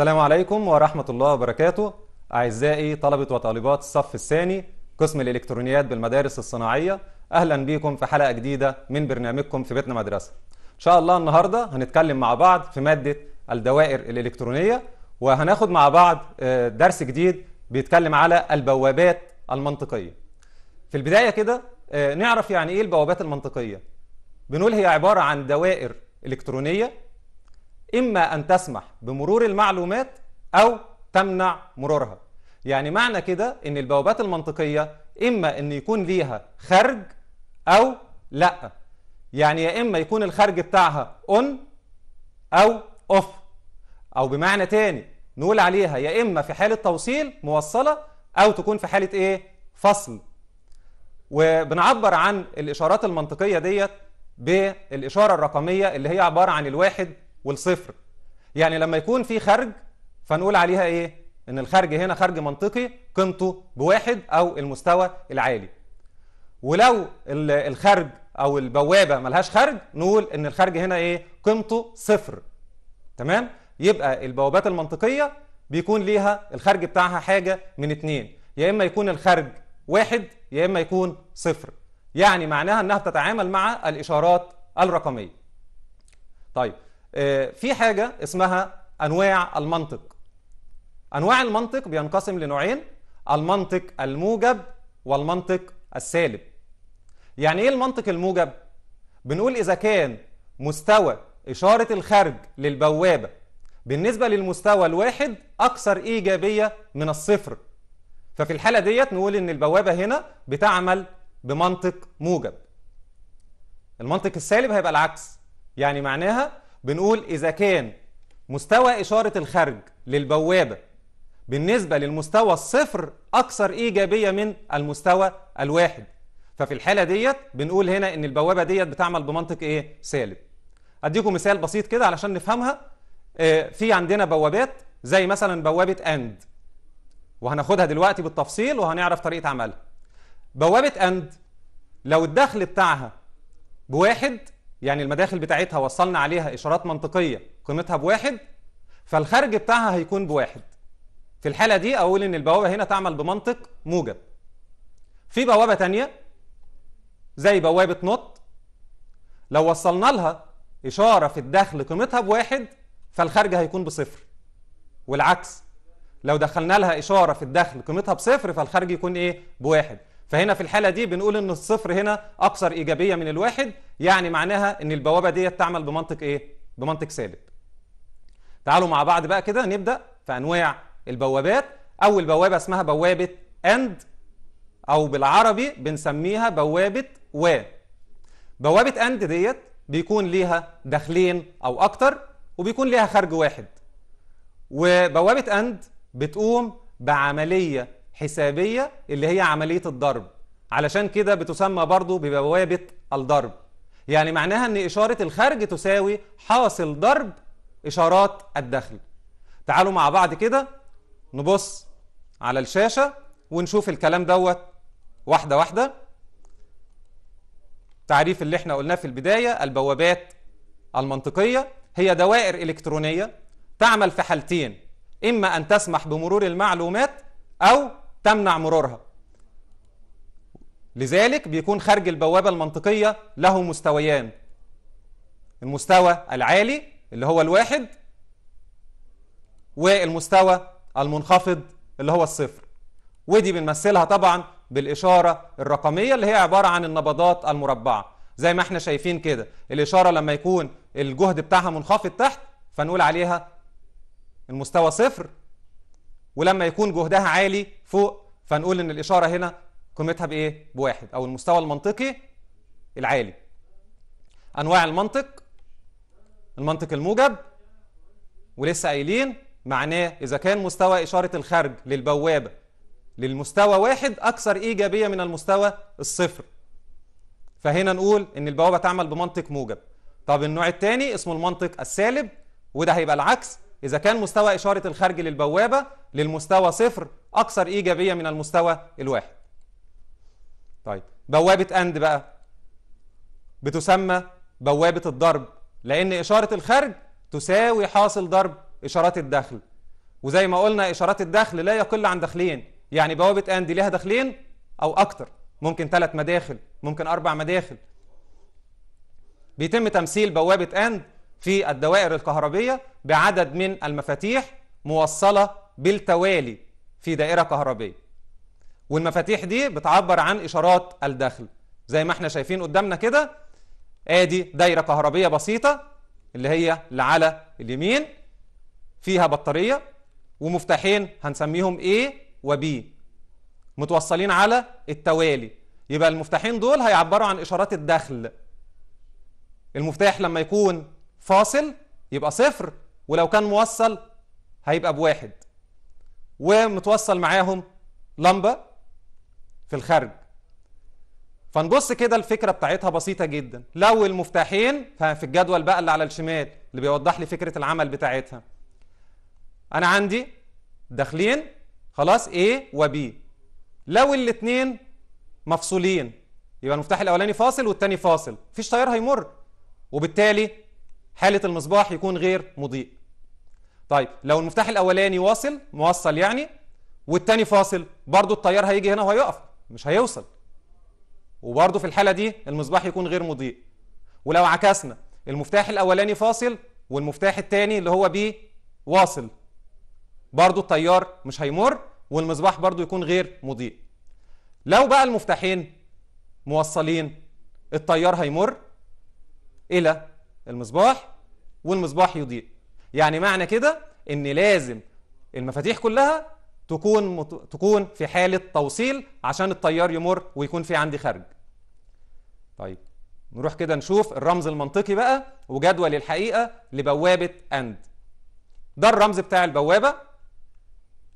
السلام عليكم ورحمة الله وبركاته أعزائي طلبة وطالبات الصف الثاني قسم الإلكترونيات بالمدارس الصناعية أهلا بكم في حلقة جديدة من برنامجكم في بيتنا مدرسة إن شاء الله النهاردة هنتكلم مع بعض في مادة الدوائر الإلكترونية وهناخد مع بعض آه، درس جديد بيتكلم على البوابات المنطقية في البداية كده آه، نعرف يعني إيه البوابات المنطقية بنقول هي عبارة عن دوائر إلكترونية إما أن تسمح بمرور المعلومات أو تمنع مرورها يعني معنى كده أن البوابات المنطقية إما أن يكون ليها خرج أو لأ يعني يا إما يكون الخرج بتاعها أون أو أوف أو بمعنى تاني نقول عليها يا إما في حالة توصيل موصلة أو تكون في حالة إيه فصل وبنعبر عن الإشارات المنطقية ديت بالإشارة الرقمية اللي هي عبارة عن الواحد والصفر يعني لما يكون في خرج فنقول عليها ايه ان الخرج هنا خرج منطقي قيمته بواحد او المستوى العالي ولو الخرج او البوابه ملهاش خرج نقول ان الخرج هنا ايه قيمته صفر تمام يبقى البوابات المنطقيه بيكون ليها الخرج بتاعها حاجه من اتنين يا اما يكون الخرج واحد يا اما يكون صفر يعني معناها انها بتتعامل مع الاشارات الرقميه طيب آه، في حاجة اسمها أنواع المنطق أنواع المنطق بينقسم لنوعين المنطق الموجب والمنطق السالب يعني إيه المنطق الموجب؟ بنقول إذا كان مستوى إشارة الخارج للبوابة بالنسبة للمستوى الواحد أكثر إيجابية من الصفر ففي الحالة ديت نقول إن البوابة هنا بتعمل بمنطق موجب المنطق السالب هيبقى العكس يعني معناها بنقول إذا كان مستوى إشارة الخارج للبوابة بالنسبة للمستوى الصفر أكثر إيجابية من المستوى الواحد ففي الحالة ديت بنقول هنا إن البوابة ديت بتعمل بمنطق إيه؟ سالب أديكم مثال بسيط كده علشان نفهمها آه، في عندنا بوابات زي مثلا بوابة أند وهناخدها دلوقتي بالتفصيل وهنعرف طريقة عملها بوابة أند لو الدخل بتاعها بواحد يعني المداخل بتاعتها وصلنا عليها إشارات منطقية قيمتها بواحد فالخارج بتاعها هيكون بواحد في الحالة دي أقول إن البوابة هنا تعمل بمنطق موجب في بوابة تانية زي بوابة نط لو وصلنا لها إشارة في الدخل قيمتها بواحد فالخارج هيكون بصفر والعكس لو دخلنا لها إشارة في الدخل قيمتها بصفر فالخارج يكون إيه بواحد فهنا في الحالة دي بنقول إن الصفر هنا أكثر إيجابية من الواحد يعني معناها ان البوابه ديت تعمل بمنطق ايه بمنطق سالب تعالوا مع بعض بقى كده نبدا في انواع البوابات اول بوابه اسمها بوابه اند او بالعربي بنسميها بوابه و بوابه اند ديت بيكون ليها داخلين او اكتر وبيكون ليها خارج واحد وبوابه اند بتقوم بعمليه حسابيه اللي هي عمليه الضرب علشان كده بتسمى برضو ببوابه الضرب يعني معناها ان اشاره الخارج تساوي حاصل ضرب اشارات الدخل تعالوا مع بعض كده نبص على الشاشه ونشوف الكلام دوت واحده واحده تعريف اللي احنا قلناه في البدايه البوابات المنطقيه هي دوائر الكترونيه تعمل في حالتين اما ان تسمح بمرور المعلومات او تمنع مرورها لذلك بيكون خارج البوابة المنطقية له مستويان المستوى العالي اللي هو الواحد والمستوى المنخفض اللي هو الصفر ودي بنمثلها طبعا بالإشارة الرقمية اللي هي عبارة عن النبضات المربعة زي ما احنا شايفين كده الإشارة لما يكون الجهد بتاعها منخفض تحت فنقول عليها المستوى صفر ولما يكون جهدها عالي فوق فنقول ان الإشارة هنا قيمتها بايه بواحد او المستوى المنطقي العالي انواع المنطق المنطق الموجب ولسه قايلين معناه اذا كان مستوى اشاره الخارج للبوابه للمستوى واحد اكثر ايجابيه من المستوى الصفر فهنا نقول ان البوابه تعمل بمنطق موجب طب النوع الثاني اسمه المنطق السالب وده هيبقى العكس إذا كان مستوى إشارة الخارج للبوابة للمستوى صفر أكثر إيجابية من المستوى الواحد طيب بوابه اند بقى بتسمى بوابه الضرب لان اشاره الخارج تساوي حاصل ضرب اشارات الدخل وزي ما قلنا اشارات الدخل لا يقل عن دخلين يعني بوابه اند ليها دخلين او اكتر ممكن ثلاث مداخل ممكن اربع مداخل بيتم تمثيل بوابه اند في الدوائر الكهربيه بعدد من المفاتيح موصله بالتوالي في دائره كهربيه والمفاتيح دي بتعبر عن إشارات الدخل زي ما احنا شايفين قدامنا كده ادي دايرة كهربية بسيطة اللي هي اللي على اليمين فيها بطارية ومفتاحين هنسميهم A و B متوصلين على التوالي يبقى المفتاحين دول هيعبروا عن إشارات الدخل المفتاح لما يكون فاصل يبقى صفر ولو كان موصل هيبقى بواحد ومتوصل معاهم لمبة في الخارج فنبص كده الفكرة بتاعتها بسيطة جدا لو المفتاحين في الجدول بقى اللي على الشمال اللي بيوضح لي فكرة العمل بتاعتها أنا عندي داخلين خلاص A و B لو الاتنين مفصولين يبقى المفتاح الأولاني فاصل والتاني فاصل مفيش تيار هيمر وبالتالي حالة المصباح يكون غير مضيء طيب لو المفتاح الأولاني واصل موصل يعني والتاني فاصل برضو التيار هيجي هنا وهيقف مش هيوصل وبرضه في الحالة دي المصباح يكون غير مضيء ولو عكسنا المفتاح الأولاني فاصل والمفتاح الثاني اللي هو بيه واصل برضه التيار مش هيمر والمصباح برضه يكون غير مضيء لو بقى المفتاحين موصلين التيار هيمر إلى المصباح والمصباح يضيء يعني معنى كده ان لازم المفاتيح كلها تكون مت... تكون في حاله توصيل عشان التيار يمر ويكون في عندي خرج طيب نروح كده نشوف الرمز المنطقي بقى وجدول الحقيقه لبوابه اند ده الرمز بتاع البوابه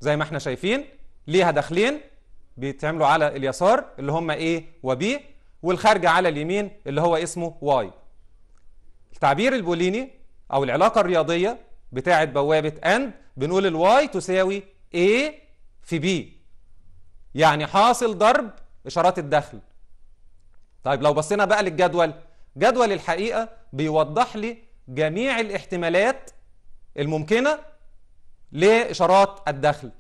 زي ما احنا شايفين ليها داخلين بيتعملوا على اليسار اللي هم ايه وبي والخارجه على اليمين اللي هو اسمه واي التعبير البوليني او العلاقه الرياضيه بتاعه بوابه اند بنقول الواي تساوي A في بي يعني حاصل ضرب إشارات الدخل طيب لو بصينا بقى للجدول جدول الحقيقة بيوضح لي جميع الاحتمالات الممكنة لإشارات الدخل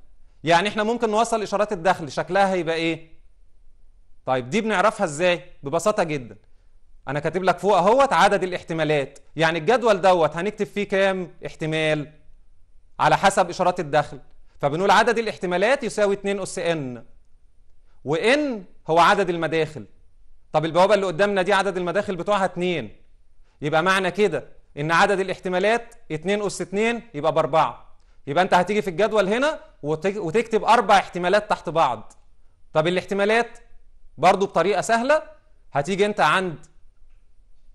يعني احنا ممكن نوصل إشارات الدخل شكلها هيبقى إيه طيب دي بنعرفها إزاي ببساطة جدا أنا كاتب لك فوق أهوت عدد الاحتمالات يعني الجدول دوت هنكتب فيه كام احتمال على حسب إشارات الدخل فبنقول عدد الاحتمالات يساوي 2 اس ان وان هو عدد المداخل طب البوابه اللي قدامنا دي عدد المداخل بتوعها 2 يبقى معنى كده ان عدد الاحتمالات 2 اس 2 يبقى باربعه يبقى انت هتيجي في الجدول هنا وتكتب اربع احتمالات تحت بعض طب الاحتمالات برضو بطريقه سهله هتيجي انت عند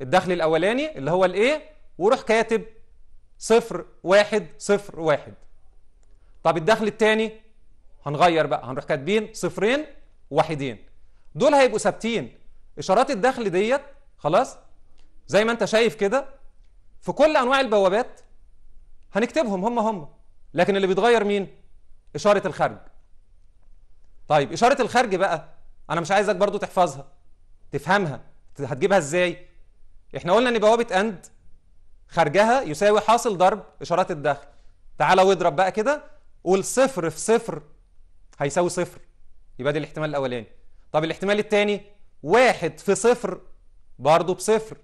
الدخل الاولاني اللي هو الايه وروح كاتب صفر واحد صفر واحد طب الدخل الثاني هنغير بقى هنروح كاتبين صفرين واحدين دول هيبقوا ثابتين اشارات الدخل ديت خلاص زي ما انت شايف كده في كل انواع البوابات هنكتبهم هم هم لكن اللي بيتغير مين اشاره الخارج طيب اشاره الخارج بقى انا مش عايزك برضو تحفظها تفهمها هتجيبها ازاي احنا قلنا ان بوابه اند خارجها يساوي حاصل ضرب اشارات الدخل تعالى واضرب بقى كده والصفر في صفر هيساوي صفر يبقى ده الاحتمال الاولاني طب الاحتمال الثاني واحد في صفر برضه بصفر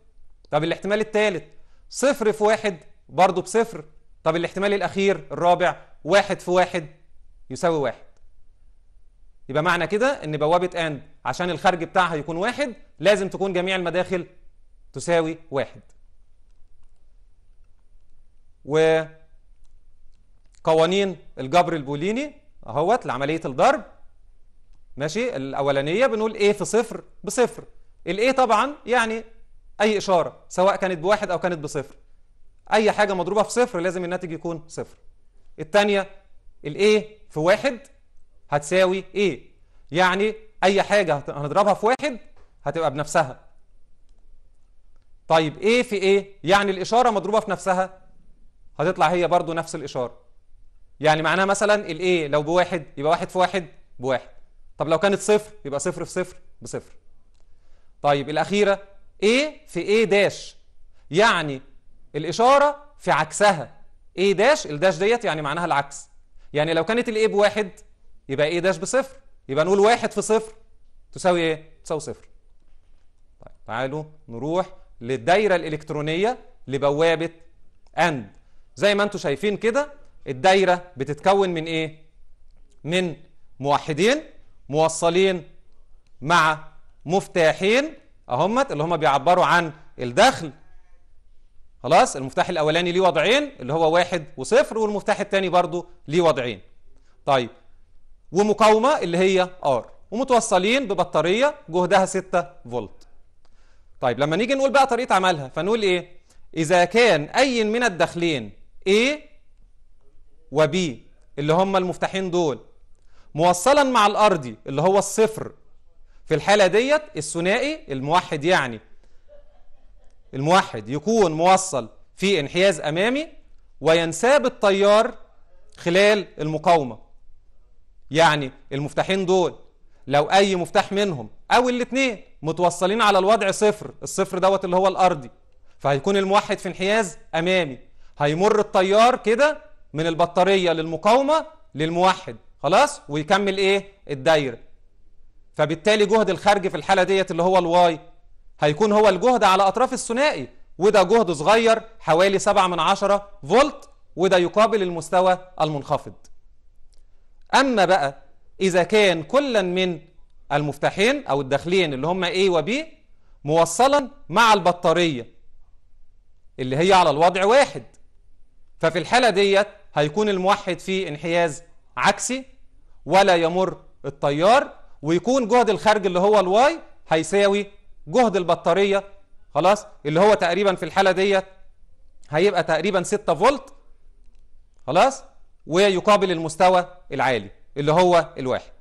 طب الاحتمال الثالث صفر في واحد برضه بصفر طب الاحتمال الاخير الرابع واحد في واحد يساوي واحد يبقى معنى كده ان بوابه اند عشان الخارج بتاعها يكون واحد لازم تكون جميع المداخل تساوي واحد و قوانين الجبر البوليني اهوت لعمليه الضرب ماشي الاولانيه بنقول ايه في صفر بصفر الايه طبعا يعني اي اشاره سواء كانت بواحد او كانت بصفر اي حاجه مضروبه في صفر لازم الناتج يكون صفر الثانيه الايه في واحد هتساوي ايه يعني اي حاجه هنضربها في واحد هتبقى بنفسها طيب ايه في ايه يعني الاشاره مضروبه في نفسها هتطلع هي برضو نفس الاشاره يعني معناها مثلا الايه لو بواحد يبقى واحد في واحد بواحد طب لو كانت صفر يبقى صفر في صفر بصفر طيب الأخيرة A في A داش يعني الإشارة في عكسها A داش الداش ديت يعني معناها العكس يعني لو كانت الA بواحد يبقى A داش بصفر يبقى نقول واحد في صفر تساوي ايه؟ تساوي صفر طيب تعالوا نروح للدايرة الإلكترونية لبوابة اند زي ما انتم شايفين كده الدايرة بتتكون من إيه؟ من موحدين موصلين مع مفتاحين أهمت اللي هم بيعبروا عن الدخل خلاص المفتاح الأولاني ليه وضعين اللي هو واحد وصفر والمفتاح الثاني برضو ليه وضعين طيب ومقاومة اللي هي R ومتوصلين ببطارية جهدها 6 فولت طيب لما نيجي نقول بقى طريقة عملها فنقول إيه إذا كان أي من الدخلين A إيه؟ وبي اللي هم المفتاحين دول موصلا مع الأرضي اللي هو الصفر في الحالة ديت الثنائي الموحد يعني الموحد يكون موصل في انحياز أمامي وينساب التيار خلال المقاومة يعني المفتاحين دول لو أي مفتاح منهم أو الاثنين متوصلين على الوضع صفر الصفر دوت اللي هو الأرضي فهيكون الموحد في انحياز أمامي هيمر التيار كده من البطارية للمقاومة للموحد خلاص ويكمل ايه الدايرة فبالتالي جهد الخارج في الحالة ديت اللي هو الواي هيكون هو الجهد على أطراف الثنائي وده جهد صغير حوالي 7 من 10 فولت وده يقابل المستوى المنخفض أما بقى إذا كان كلا من المفتاحين أو الداخلين اللي هم A و B موصلا مع البطارية اللي هي على الوضع واحد ففي الحالة ديت هيكون الموحد في انحياز عكسي ولا يمر التيار ويكون جهد الخارج اللي هو الواي هيساوي جهد البطارية خلاص اللي هو تقريبا في الحالة ديت هيبقى تقريبا 6 فولت خلاص ويقابل المستوى العالي اللي هو الواحد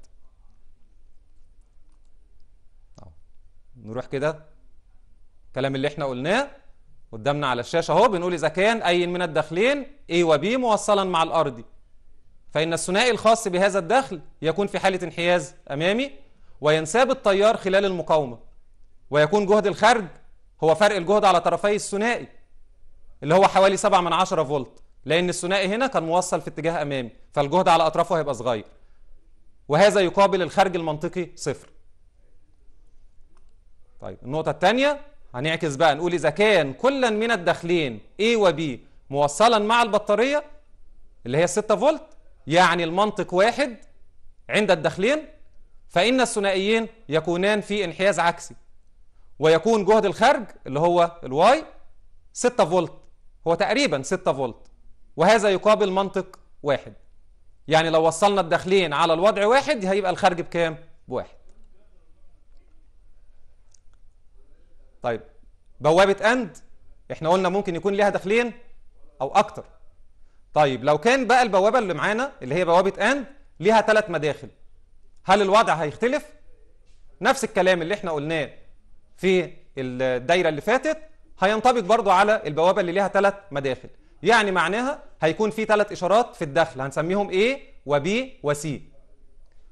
نروح كده الكلام اللي احنا قلناه قدامنا على الشاشة اهو بنقول إذا كان أي من الدخلين A وB موصلا مع الأرضي فإن الثنائي الخاص بهذا الدخل يكون في حالة انحياز أمامي وينساب التيار خلال المقاومة ويكون جهد الخرج هو فرق الجهد على طرفي الثنائي اللي هو حوالي 7 من 10 فولت لأن الثنائي هنا كان موصل في اتجاه أمامي فالجهد على أطرافه هيبقى صغير وهذا يقابل الخرج المنطقي صفر طيب النقطة الثانية هنعكس بقى نقول إذا كان كلا من الداخلين A و B موصلا مع البطارية اللي هي 6 فولت يعني المنطق واحد عند الداخلين فإن الثنائيين يكونان في انحياز عكسي ويكون جهد الخارج اللي هو الواي 6 فولت هو تقريبا 6 فولت وهذا يقابل منطق واحد يعني لو وصلنا الداخلين على الوضع واحد هيبقى الخارج بكام؟ بواحد طيب بوابة أند احنا قلنا ممكن يكون ليها داخلين أو أكتر طيب لو كان بقى البوابة اللي معانا اللي هي بوابة أند ليها ثلاث مداخل هل الوضع هيختلف؟ نفس الكلام اللي احنا قلناه في الدايرة اللي فاتت هينطبق برضو على البوابة اللي ليها ثلاث مداخل يعني معناها هيكون في ثلاث إشارات في الدخل هنسميهم A و B و C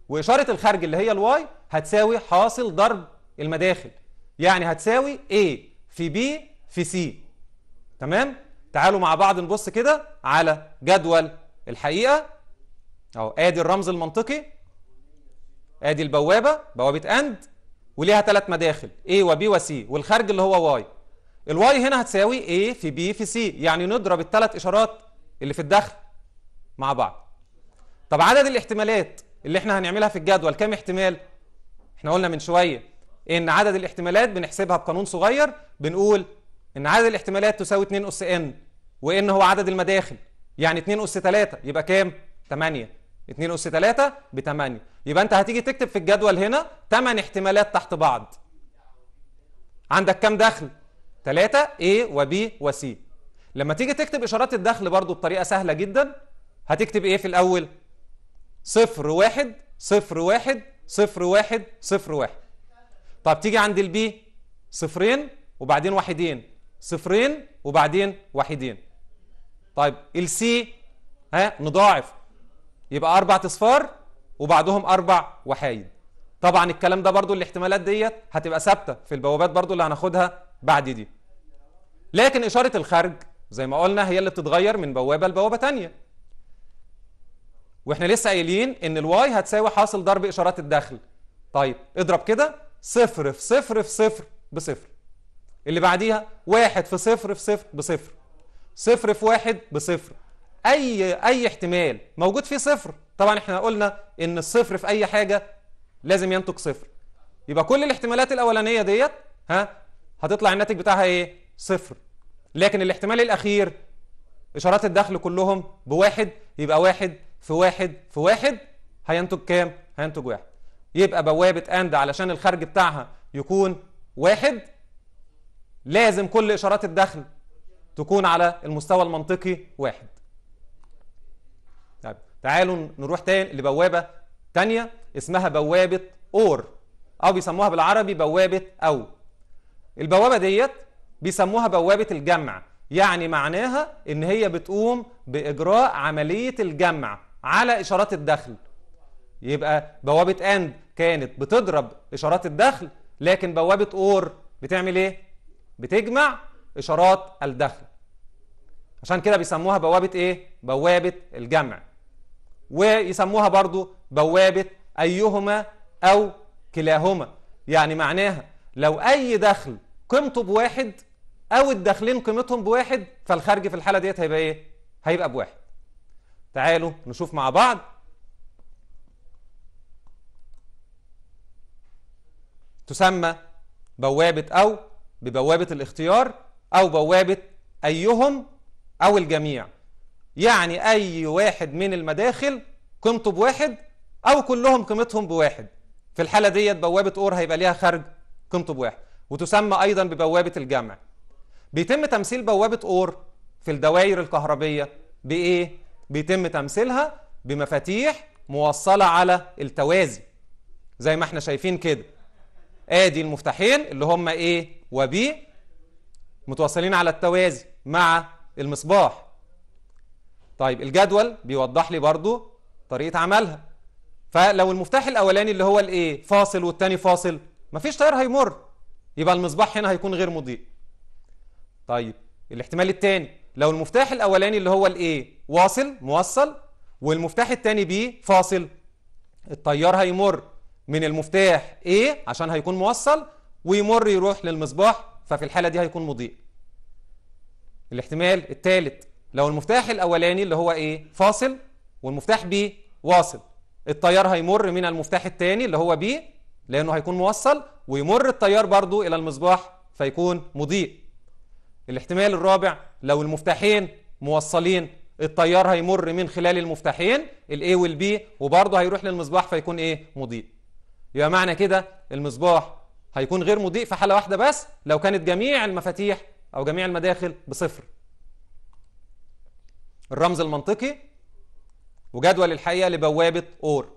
وإشارة الخارج اللي هي الواي هتساوي حاصل ضرب المداخل يعني هتساوي A في B في C تمام تعالوا مع بعض نبص كده على جدول الحقيقة اهو ادي الرمز المنطقي ادي البوابة بوابة اند وليها ثلاث مداخل A وB وC والخارج اللي هو Y الواي هنا هتساوي A في B في C يعني نضرب الثلاث إشارات اللي في الدخل مع بعض طب عدد الاحتمالات اللي احنا هنعملها في الجدول كام احتمال؟ احنا قلنا من شوية ان عدد الاحتمالات بنحسبها بقانون صغير بنقول ان عدد الاحتمالات تساوي 2 اس ان وان هو عدد المداخل يعني 2 اس 3 يبقى كام 8 2 اس 3 ب 8 يبقى انت هتيجي تكتب في الجدول هنا 8 احتمالات تحت بعض عندك كام دخل 3 A و B و C لما تيجي تكتب إشارات الدخل برضو بطريقة سهلة جدا هتكتب إيه في الأول صفر 1 صفر 1 صفر 1 صفر 1 طب تيجي عند البي صفرين وبعدين واحدين صفرين وبعدين واحدين طيب السي ها نضاعف يبقى اربع اصفار وبعدهم اربع وحايد طبعا الكلام ده برضو الاحتمالات ديت هتبقى ثابته في البوابات برضو اللي هناخدها بعد دي لكن اشاره الخارج زي ما قلنا هي اللي بتتغير من بوابه لبوابه ثانيه واحنا لسه قايلين ان الواي هتساوي حاصل ضرب اشارات الدخل طيب اضرب كده صفر في صفر في صفر بصفر اللي بعديها واحد في صفر في صفر بصفر صفر في واحد بصفر اي اي احتمال موجود فيه صفر طبعا احنا قلنا ان الصفر في اي حاجه لازم ينتج صفر يبقى كل الاحتمالات الاولانيه ديت ها هتطلع الناتج بتاعها ايه صفر لكن الاحتمال الاخير اشارات الدخل كلهم بواحد يبقى واحد في واحد في واحد هينتج كام هينتج واحد يبقى بوابة اند علشان الخارج بتاعها يكون واحد لازم كل إشارات الدخل تكون على المستوى المنطقي واحد طيب تعالوا نروح تاني لبوابة تانية اسمها بوابة أور أو بيسموها بالعربي بوابة أو البوابة ديت بيسموها بوابة الجمع يعني معناها إن هي بتقوم بإجراء عملية الجمع على إشارات الدخل يبقى بوابه اند كانت بتضرب اشارات الدخل لكن بوابه اور بتعمل ايه بتجمع اشارات الدخل عشان كده بيسموها بوابه ايه بوابه الجمع ويسموها برضو بوابه ايهما او كلاهما يعني معناها لو اي دخل قيمته بواحد او الدخلين قيمتهم بواحد فالخارج في الحاله ديت هيبقى ايه هيبقى بواحد تعالوا نشوف مع بعض تسمى بوابة أو ببوابة الاختيار أو بوابة أيهم أو الجميع يعني أي واحد من المداخل قيمته بواحد أو كلهم قيمتهم بواحد في الحالة ديت بوابة أور هيبقى ليها خارج قيمته بواحد وتسمى أيضا ببوابة الجمع بيتم تمثيل بوابة أور في الدوائر الكهربية بإيه؟ بيتم تمثيلها بمفاتيح موصلة على التوازي زي ما احنا شايفين كده ادي المفتاحين اللي هم ايه وبي متوصلين على التوازي مع المصباح طيب الجدول بيوضح لي برضو طريقة عملها فلو المفتاح الاولاني اللي هو الايه فاصل والتاني فاصل مفيش تيار هيمر يبقى المصباح هنا هيكون غير مضيء طيب الاحتمال الثاني لو المفتاح الاولاني اللي هو الايه واصل موصل والمفتاح الثاني بيه فاصل التيار هيمر من المفتاح A عشان هيكون موصل ويمر يروح للمصباح ففي الحالة دي هيكون مضيء الاحتمال الثالث لو المفتاح الأولاني اللي هو A فاصل والمفتاح B واصل التيار هيمر من المفتاح الثاني اللي هو B لأنه هيكون موصل ويمر التيار برضو إلى المصباح فيكون مضيء الاحتمال الرابع لو المفتاحين موصلين التيار هيمر من خلال المفتاحين A والـ B وبرضه هيروح للمصباح فيكون ايه مضيء يبقى معنى كده المصباح هيكون غير مضيء في حالة واحدة بس لو كانت جميع المفاتيح أو جميع المداخل بصفر الرمز المنطقي وجدول الحقيقة لبوابة أور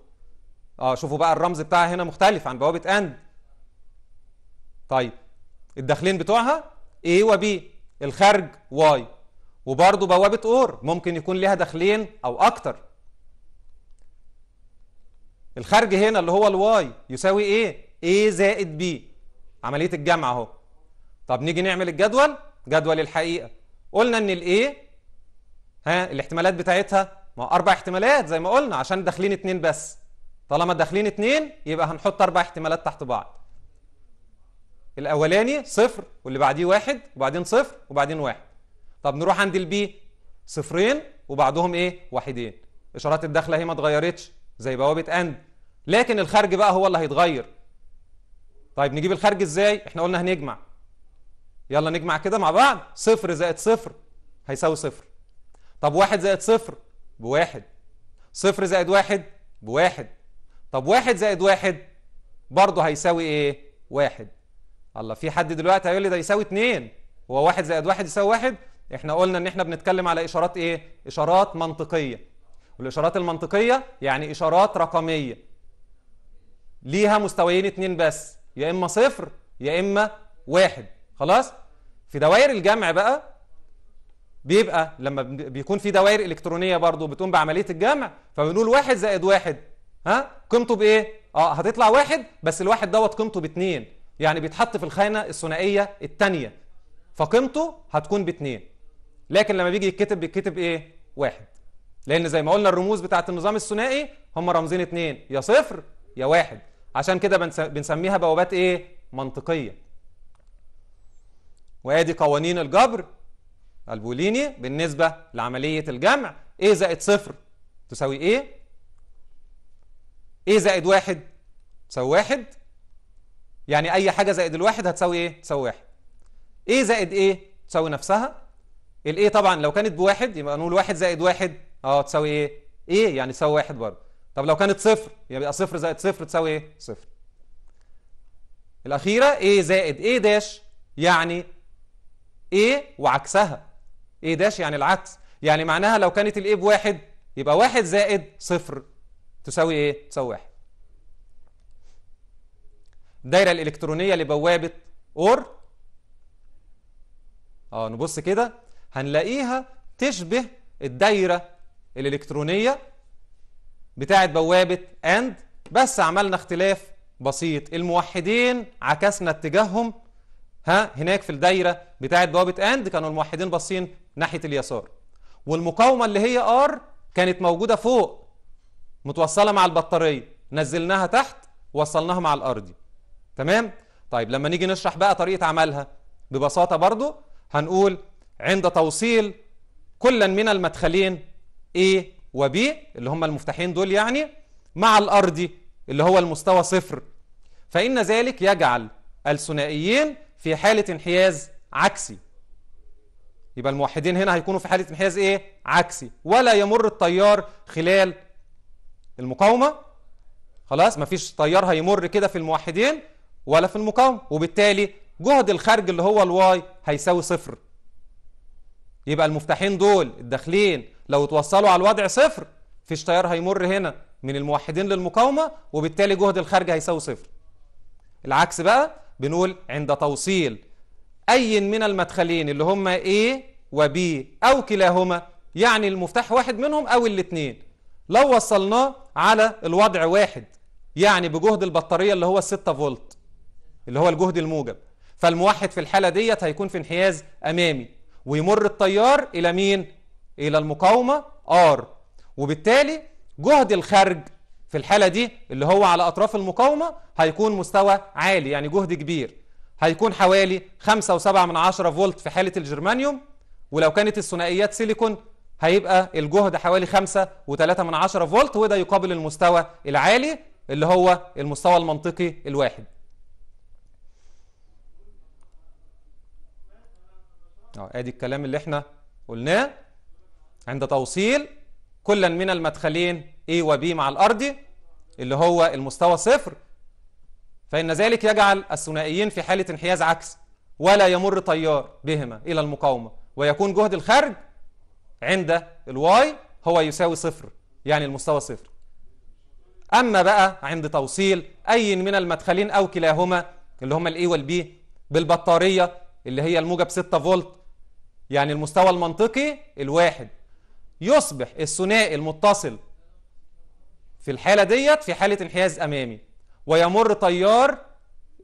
آه شوفوا بقى الرمز بتاعها هنا مختلف عن بوابة أند طيب الداخلين بتوعها A و B الخارج Y وبرضه بوابة أور ممكن يكون لها داخلين أو أكتر الخارج هنا اللي هو الواي يساوي ايه ايه زائد بي عمليه الجمع اهو طب نيجي نعمل الجدول جدول الحقيقه قلنا ان الايه ها الاحتمالات بتاعتها ما هو اربع احتمالات زي ما قلنا عشان داخلين اتنين بس طالما داخلين اتنين يبقى هنحط اربع احتمالات تحت بعض الاولاني صفر واللي بعديه واحد وبعدين صفر وبعدين واحد طب نروح عند البي صفرين وبعدهم ايه واحدين اشارات الداخله هي ما اتغيرتش زي بوابه اند لكن الخارج بقى هو اللي هيتغير طيب نجيب الخارج ازاي احنا قلنا هنجمع يلا نجمع كده مع بعض صفر زائد صفر هيساوي صفر طب واحد زائد صفر بواحد صفر زائد واحد بواحد طب واحد زائد واحد برضه هيساوي ايه واحد الله في حد دلوقتي هيقول لي ده يساوي اتنين هو واحد زائد واحد يساوي واحد احنا قلنا ان احنا بنتكلم على اشارات ايه اشارات منطقيه والاشارات المنطقيه يعني اشارات رقميه ليها مستويين اتنين بس يا اما صفر يا اما واحد خلاص في دوائر الجمع بقى بيبقى لما بيكون في دوائر الكترونيه برضو بتقوم بعمليه الجمع فبنقول واحد زائد واحد ها قيمته بايه اه هتطلع واحد بس الواحد دوت قيمته باتنين يعني بيتحط في الخانه الثنائيه الثانيه فقيمته هتكون باتنين لكن لما بيجي يتكتب بيتكتب ايه واحد لان زي ما قلنا الرموز بتاعه النظام الثنائي هم رمزين اتنين يا صفر يا واحد عشان كده بنسميها بوابات ايه منطقيه وادي قوانين الجبر البوليني بالنسبه لعمليه الجمع ايه زائد صفر تساوي ايه ايه زائد واحد تساوي واحد يعني اي حاجه زائد الواحد هتساوي ايه تساوي واحد ايه زائد ايه تساوي نفسها الايه طبعا لو كانت بواحد يبقى نقول واحد زائد واحد اه تساوي ايه ايه يعني تساوي واحد برضه طب لو كانت صفر يعني يبقى صفر زائد صفر تساوي ايه صفر الاخيره ايه زائد ايه داش يعني ايه وعكسها ايه داش يعني العكس يعني معناها لو كانت الايه بواحد يبقى واحد زائد صفر تساوي ايه تساوي واحد الدايره الالكترونيه لبوابه اور اه نبص كده هنلاقيها تشبه الدايره الإلكترونية بتاعه بوابة AND بس عملنا اختلاف بسيط الموحدين عكسنا اتجاههم ها هناك في الدايرة بتاعه بوابة AND كانوا الموحدين باصين ناحية اليسار والمقاومة اللي هي R كانت موجودة فوق متوصلة مع البطارية نزلناها تحت وصلناها مع الأرضي تمام؟ طيب لما نيجي نشرح بقى طريقة عملها ببساطة برضو هنقول عند توصيل كلا من المدخلين A وB اللي هم المفتاحين دول يعني مع الأرضي اللي هو المستوى صفر فإن ذلك يجعل الثنائيين في حالة انحياز عكسي يبقى الموحدين هنا هيكونوا في حالة انحياز ايه عكسي ولا يمر التيار خلال المقاومة خلاص مفيش تيار هيمر كده في الموحدين ولا في المقاومة وبالتالي جهد الخارج اللي هو الواي هيساوي صفر يبقى المفتاحين دول الداخلين لو اتوصلوا على الوضع صفر فيش تيار هيمر هنا من الموحدين للمقاومة وبالتالي جهد الخارج هيساوي صفر العكس بقى بنقول عند توصيل أي من المدخلين اللي هما A و B أو كلاهما يعني المفتاح واحد منهم أو الاثنين لو وصلناه على الوضع واحد يعني بجهد البطارية اللي هو 6 فولت اللي هو الجهد الموجب فالموحد في الحالة ديت هيكون في انحياز أمامي ويمر التيار إلى مين؟ إلى المقاومة ار وبالتالي جهد الخارج في الحالة دي اللي هو على أطراف المقاومة هيكون مستوى عالي يعني جهد كبير هيكون حوالي 5.7 فولت في حالة الجرمانيوم ولو كانت الثنائيات سيليكون هيبقى الجهد حوالي 5.3 فولت وده يقابل المستوى العالي اللي هو المستوى المنطقي الواحد آه، ادي الكلام اللي احنا قلناه عند توصيل كلا من المدخلين A و B مع الأرضي اللي هو المستوى صفر فإن ذلك يجعل الثنائيين في حالة انحياز عكسي ولا يمر طيار بهما إلى المقاومة ويكون جهد الخارج عند الواي هو يساوي صفر يعني المستوى صفر أما بقى عند توصيل أي من المدخلين أو كلاهما اللي هما الإي والبي بالبطارية اللي هي الموجة 6 فولت يعني المستوى المنطقي الواحد يصبح الثنائي المتصل في الحالة ديت في حالة انحياز أمامي ويمر تيار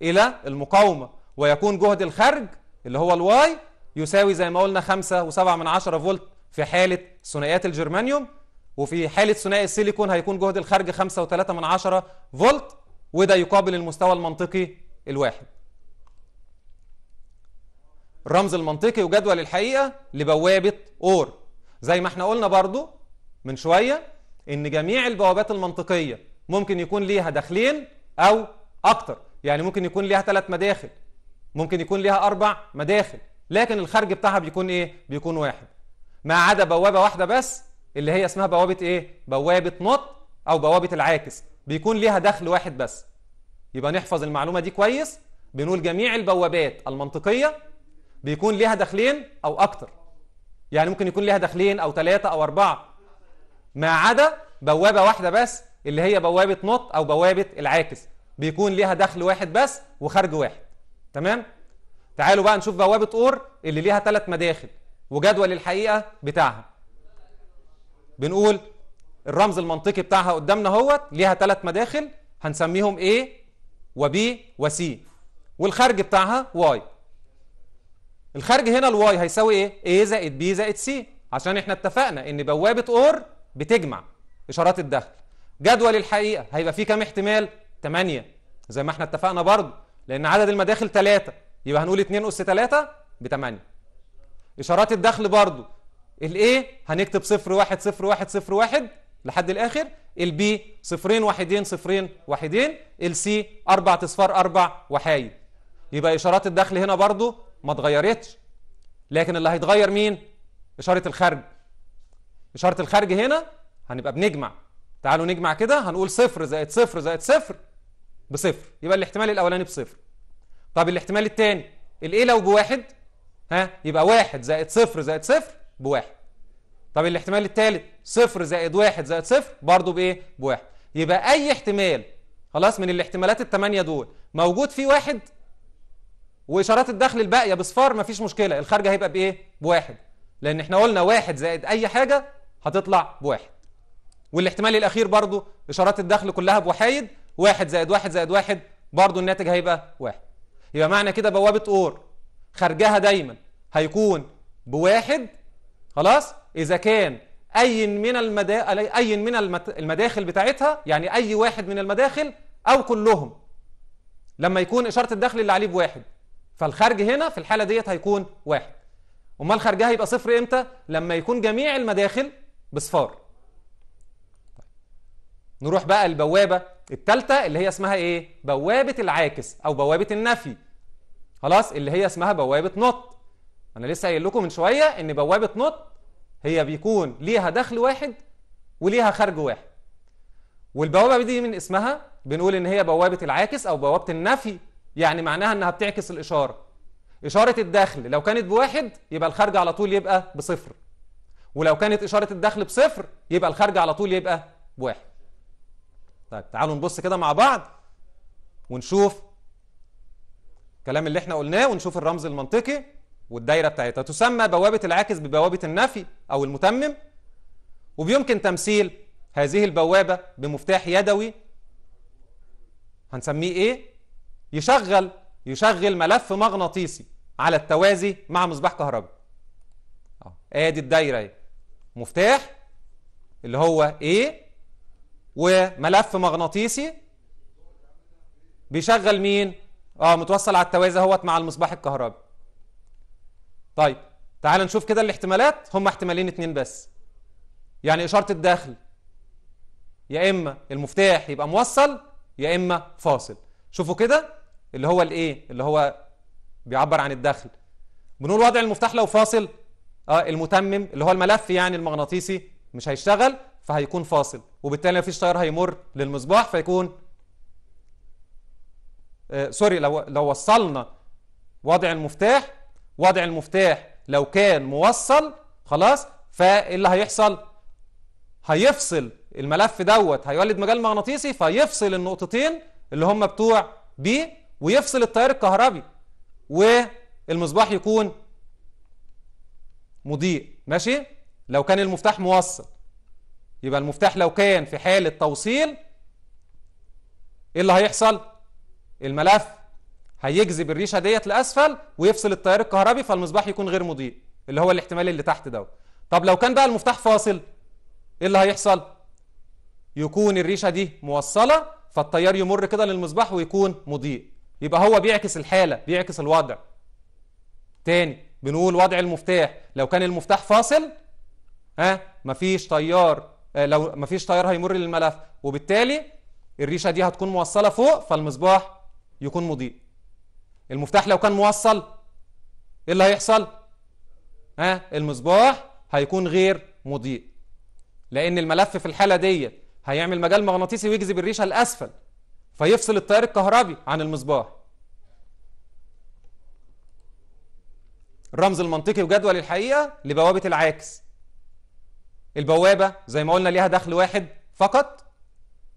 إلى المقاومة ويكون جهد الخرج اللي هو الواي يساوي زي ما قلنا 5.7 من عشرة فولت في حالة ثنائيات الجرمانيوم وفي حالة ثنائي السيليكون هيكون جهد الخرج 5.3 من عشرة فولت وده يقابل المستوى المنطقي الواحد الرمز المنطقي وجدول الحقيقة لبوابة أور زي ما احنا قلنا برضو من شوية ان جميع البوابات المنطقية ممكن يكون ليها داخلين او اكتر يعني ممكن يكون ليها ثلاث مداخل ممكن يكون ليها اربع مداخل لكن الخارج بتاعها بيكون ايه بيكون واحد ما عدا بوابة واحدة بس اللي هي اسمها بوابة ايه بوابة نط او بوابة العاكس بيكون ليها دخل واحد بس يبقى نحفظ المعلومة دي كويس بنقول جميع البوابات المنطقية بيكون ليها دخلين او اكتر يعني ممكن يكون ليها داخلين أو ثلاثة أو أربعة ما عدا بوابة واحدة بس اللي هي بوابة نط أو بوابة العاكس بيكون ليها دخل واحد بس وخرج واحد تمام تعالوا بقى نشوف بوابة أور اللي ليها ثلاث مداخل وجدول الحقيقة بتاعها بنقول الرمز المنطقي بتاعها قدامنا اهوت ليها ثلاث مداخل هنسميهم A و B و C والخارج بتاعها Y الخارج هنا الواي هيساوي ايه؟ A زائد B زائد C عشان احنا اتفقنا ان بوابة اور بتجمع اشارات الدخل جدول الحقيقة هيبقى فيه كام احتمال؟ 8 زي ما احنا اتفقنا برضه لان عدد المداخل 3 يبقى هنقول 2 اس 3 ب 8 اشارات الدخل برضه الايه هنكتب 0 1 0 1 0 1 لحد الاخر البي صفرين واحدين صفرين واحدين السي اربع اصفار اربع وحايد يبقى اشارات الدخل هنا برضه ما اتغيرتش لكن اللي هيتغير مين اشاره الخارج اشاره الخارج هنا هنبقى بنجمع تعالوا نجمع كده هنقول صفر زائد صفر زائد صفر بصفر يبقى الاحتمال الاولاني بصفر طب الاحتمال الثاني الايه لو بواحد ها يبقى واحد زائد صفر زائد صفر بواحد طب الاحتمال الثالث صفر زائد واحد زائد صفر برضه بايه بواحد يبقى اي احتمال خلاص من الاحتمالات الثمانيه دول موجود فيه واحد واشارات الدخل الباقيه بصفار مفيش مشكله الخارجه هيبقى بايه بواحد لان احنا قلنا واحد زائد اي حاجه هتطلع بواحد والاحتمال الاخير برضو اشارات الدخل كلها بوحايد واحد زائد واحد زائد واحد برضو الناتج هيبقى واحد يبقى معنى كده بوابه اور خارجها دايما هيكون بواحد خلاص اذا كان اي من المدا... اي من المداخل بتاعتها يعني اي واحد من المداخل او كلهم لما يكون اشاره الدخل اللي عليه بواحد فالخرج هنا في الحالة ديت هيكون واحد امال الخرج هيبقى صفر امتى لما يكون جميع المداخل بصفار طيب. نروح بقى البوابة التالتة اللي هي اسمها ايه بوابة العاكس او بوابة النفي خلاص اللي هي اسمها بوابة نط انا لسه قايل لكم من شوية ان بوابة نط هي بيكون ليها دخل واحد وليها خرج واحد والبوابة دي من اسمها بنقول ان هي بوابة العاكس او بوابة النفي يعني معناها انها بتعكس الاشاره اشاره الدخل لو كانت بواحد يبقى الخارج على طول يبقى بصفر ولو كانت اشاره الدخل بصفر يبقى الخارج على طول يبقى بواحد طيب تعالوا نبص كده مع بعض ونشوف الكلام اللي احنا قلناه ونشوف الرمز المنطقي والدايره بتاعتها تسمى بوابه العاكس ببوابه النفي او المتمم وبيمكن تمثيل هذه البوابه بمفتاح يدوي هنسميه ايه يشغل يشغل ملف مغناطيسي على التوازي مع مصباح كهربي ادي الدايره اهي مفتاح اللي هو ايه وملف مغناطيسي بيشغل مين اه متوصل على التوازي اهوت مع المصباح الكهربي طيب تعال نشوف كده الاحتمالات هم احتمالين اتنين بس يعني اشاره الدخل يا اما المفتاح يبقى موصل يا اما فاصل شوفوا كده اللي هو الايه اللي هو بيعبر عن الدخل بنقول وضع المفتاح لو فاصل اه المتمم اللي هو الملف يعني المغناطيسي مش هيشتغل فهيكون فاصل وبالتالي مفيش تيار هيمر للمصباح فيكون آه سوري لو لو وصلنا وضع المفتاح وضع المفتاح لو كان موصل خلاص فاللي هيحصل هيفصل الملف دوت هيولد مجال مغناطيسي فيفصل النقطتين اللي هم بتوع ب ويفصل التيار الكهربي والمصباح يكون مضيء ماشي لو كان المفتاح موصل يبقى المفتاح لو كان في حالة توصيل ايه اللي هيحصل الملف هيجذب الريشة ديت لأسفل ويفصل التيار الكهربي فالمصباح يكون غير مضيء اللي هو الاحتمال اللي تحت دوت طب لو كان بقى المفتاح فاصل ايه اللي هيحصل يكون الريشة دي موصلة فالتيار يمر كده للمصباح ويكون مضيء يبقى هو بيعكس الحالة بيعكس الوضع تاني بنقول وضع المفتاح لو كان المفتاح فاصل ها مفيش تيار آه، لو مفيش تيار هيمر للملف وبالتالي الريشة دي هتكون موصلة فوق فالمصباح يكون مضيء المفتاح لو كان موصل ايه اللي هيحصل ها المصباح هيكون غير مضيء لان الملف في الحالة ديت هيعمل مجال مغناطيسي ويجذب الريشة لأسفل فيفصل التيار الكهربي عن المصباح الرمز المنطقي وجدول الحقيقة لبوابة العاكس البوابة زي ما قلنا ليها دخل واحد فقط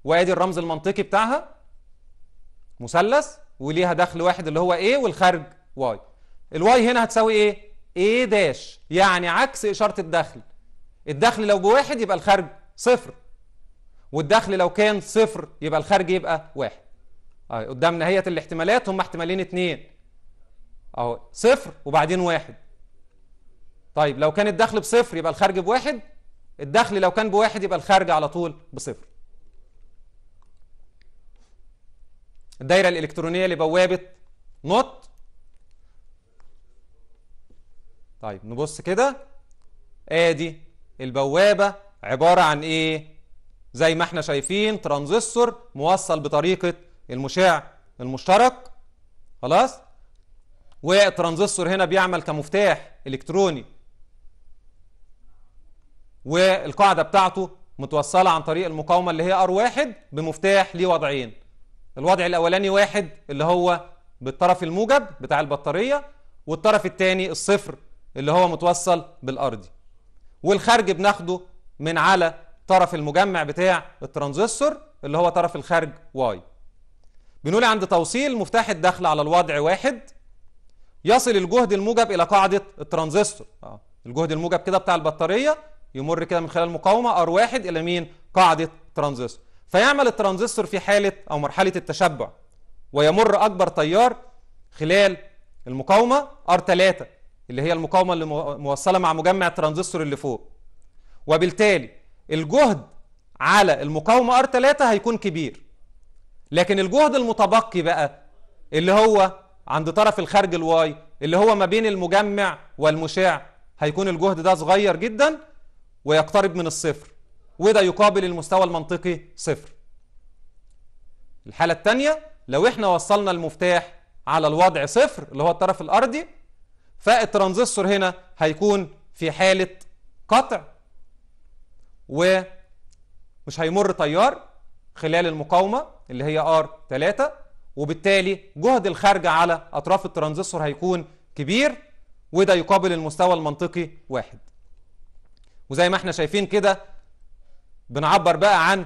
وادي الرمز المنطقي بتاعها مثلث وليها دخل واحد اللي هو A والخارج Y الواي هنا هتساوي ايه؟ A داش يعني عكس إشارة الدخل الدخل لو بواحد يبقى الخارج صفر والدخل لو كان صفر يبقى الخارج يبقى واحد اهي قدامنا هي الاحتمالات هم احتمالين اتنين اهو صفر وبعدين واحد طيب لو كان الدخل بصفر يبقى الخارج بواحد الدخل لو كان بواحد يبقى الخارج على طول بصفر الدايره الالكترونيه لبوابه نوت طيب نبص كده ادي البوابه عباره عن ايه زي ما احنا شايفين ترانزستور موصل بطريقة المشاع المشترك خلاص والترانزستور هنا بيعمل كمفتاح الكتروني والقاعدة بتاعته متوصلة عن طريق المقاومة اللي هي ار 1 بمفتاح ليه وضعين الوضع الأولاني واحد اللي هو بالطرف الموجب بتاع البطارية والطرف الثاني الصفر اللي هو متوصل بالأرضي والخارج بناخده من على طرف المجمع بتاع الترانزستور اللي هو طرف الخارج واي بنقول عند توصيل مفتاح الدخل على الوضع واحد يصل الجهد الموجب الى قاعده الترانزستور اه الجهد الموجب كده بتاع البطاريه يمر كده من خلال مقاومه ار واحد الى مين قاعده ترانزستور فيعمل الترانزستور في حاله او مرحله التشبع ويمر اكبر تيار خلال المقاومه ار 3 اللي هي المقاومه اللي موصله مع مجمع الترانزستور اللي فوق وبالتالي الجهد على المقاومة R3 هيكون كبير لكن الجهد المتبقي بقى اللي هو عند طرف الخارج الواي اللي هو ما بين المجمع والمشاع هيكون الجهد ده صغير جدا ويقترب من الصفر وده يقابل المستوى المنطقي صفر الحالة الثانية لو احنا وصلنا المفتاح على الوضع صفر اللي هو الطرف الأرضي فالترانزستور هنا هيكون في حالة قطع ومش هيمر تيار خلال المقاومة اللي هي ار 3 وبالتالي جهد الخارج على أطراف الترانزستور هيكون كبير وده يقابل المستوى المنطقي واحد وزي ما احنا شايفين كده بنعبر بقى عن